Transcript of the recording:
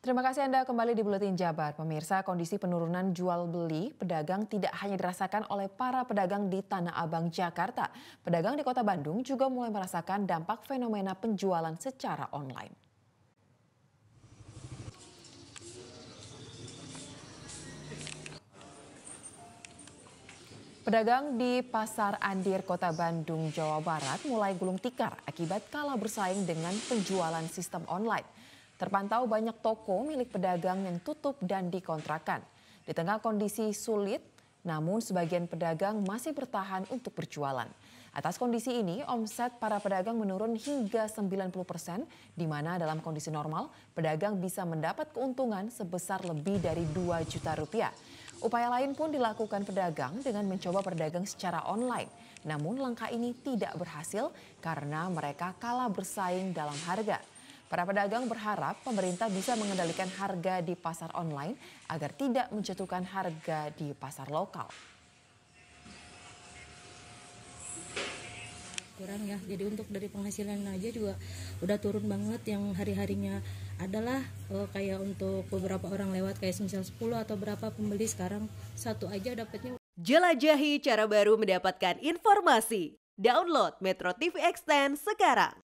Terima kasih Anda kembali di Buletin Jabar. Pemirsa, kondisi penurunan jual beli pedagang tidak hanya dirasakan oleh para pedagang di Tanah Abang, Jakarta. Pedagang di kota Bandung juga mulai merasakan dampak fenomena penjualan secara online. Pedagang di Pasar Andir, Kota Bandung, Jawa Barat mulai gulung tikar akibat kalah bersaing dengan penjualan sistem online. Terpantau banyak toko milik pedagang yang tutup dan dikontrakan. Di tengah kondisi sulit, namun sebagian pedagang masih bertahan untuk berjualan. Atas kondisi ini, omset para pedagang menurun hingga 90 persen, di mana dalam kondisi normal, pedagang bisa mendapat keuntungan sebesar lebih dari 2 juta rupiah. Upaya lain pun dilakukan pedagang dengan mencoba berdagang secara online. Namun langkah ini tidak berhasil karena mereka kalah bersaing dalam harga. Para pedagang berharap pemerintah bisa mengendalikan harga di pasar online agar tidak menjatuhkan harga di pasar lokal. kurang ya jadi untuk dari penghasilan aja juga udah turun banget yang hari-harinya adalah oh, kayak untuk beberapa orang lewat kayak semisal 10 atau berapa pembeli sekarang satu aja dapatnya jelajahi cara baru mendapatkan informasi download Metro TV Extend sekarang